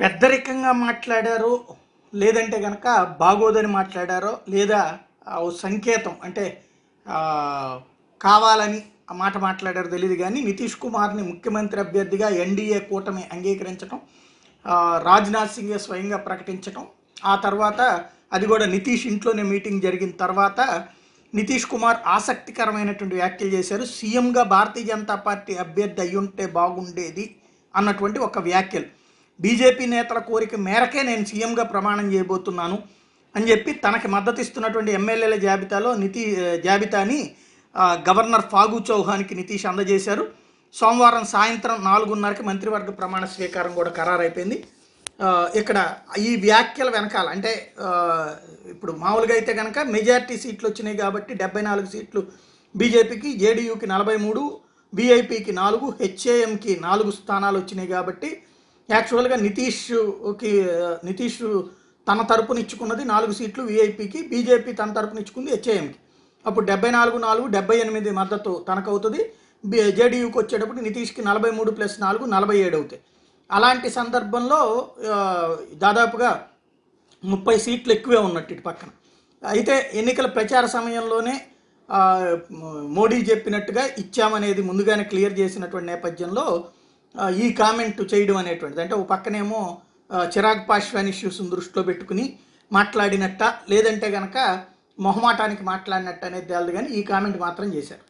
పెద్దరికంగా మాట్లాడారో లేదంటే కనుక బాగోదని మాట్లాడారో లేదా సంకేతం అంటే కావాలని ఆ మాట మాట్లాడారు తెలియదు కానీ నితీష్ కుమార్ని ముఖ్యమంత్రి అభ్యర్థిగా ఎన్డీఏ కూటమి అంగీకరించడం రాజ్నాథ్ సింగ్ స్వయంగా ప్రకటించడం ఆ తర్వాత అది కూడా నితీష్ ఇంట్లోనే మీటింగ్ జరిగిన తర్వాత నితీష్ కుమార్ ఆసక్తికరమైనటువంటి వ్యాఖ్యలు చేశారు సీఎంగా భారతీయ జనతా పార్టీ అభ్యర్థి అయ్యుంటే బాగుండేది అన్నటువంటి ఒక వ్యాఖ్యలు బీజేపీ నేతల కోరిక మేరకే నేను సీఎంగా ప్రమాణం చేయబోతున్నాను అని చెప్పి తనకి మద్దతు ఇస్తున్నటువంటి ఎమ్మెల్యేల జాబితాలో నితీ జాబితాని గవర్నర్ ఫాగు చౌహాన్కి నితీష్ అందజేశారు సోమవారం సాయంత్రం నాలుగున్నరకి మంత్రివర్గ ప్రమాణ స్వీకారం కూడా ఖరారైపోయింది ఇక్కడ ఈ వ్యాఖ్యల వెనకాల అంటే ఇప్పుడు మామూలుగా అయితే కనుక మెజార్టీ సీట్లు వచ్చినాయి కాబట్టి డెబ్బై నాలుగు సీట్లు బీజేపీకి జేడీయూకి నలభై మూడు బీఐపీకి నాలుగు హెచ్ఏఎంకి నాలుగు స్థానాలు వచ్చినాయి కాబట్టి యాక్చువల్గా నితీష్కి నితీష్ తన తరపున ఇచ్చుకున్నది నాలుగు సీట్లు వీఐపీకి బీజేపీ తన తరపున ఇచ్చుకుంది హెచ్ఏఎంకి అప్పుడు డెబ్బై నాలుగు నాలుగు డెబ్బై ఎనిమిది మద్దతు తనకవుతుంది జేడీయూకి వచ్చేటప్పుడు నితీష్కి నలభై మూడు ప్లస్ నాలుగు నలభై ఏడు అవుతాయి అలాంటి సందర్భంలో దాదాపుగా ముప్పై సీట్లు ఎక్కువే ఉన్నట్టు ఇటు పక్కన అయితే ఎన్నికల ప్రచార సమయంలోనే మోడీ చెప్పినట్టుగా ఇచ్చామనేది ముందుగానే క్లియర్ చేసినటువంటి నేపథ్యంలో ఈ కామెంట్ చేయడం అనేటువంటిది అంటే ఒక పక్కనేమో చిరాగ్ పాశ్వాన్ ఇష్యూస్ని దృష్టిలో పెట్టుకుని మాట్లాడినట్ట లేదంటే కనుక మొహమాటానికి మాట్లాడినట్టు అనేది తేలదు కానీ ఈ కామెంట్ మాత్రం చేశారు